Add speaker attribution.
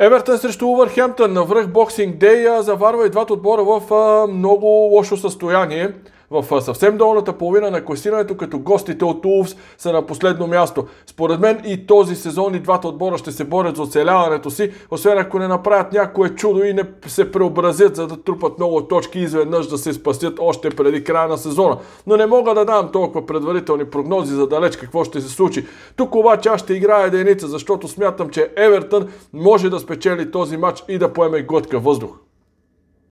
Speaker 1: Евертън срещу Увърхемтън, на връх Боксинг Дей заварва и двата отбора в а, много лошо състояние в съвсем долната половина на класирането, като гостите от Улвс са на последно място. Според мен и този сезон и двата отбора ще се борят за оцеляването си, освен ако не направят някое чудо и не се преобразят, за да трупат много точки изведнъж да се спасят още преди края на сезона. Но не мога да дам толкова предварителни прогнози за далеч какво ще се случи. Тук обаче аз ще играя единица, защото смятам, че Евертън може да спечели този матч и да поеме глътка въздух.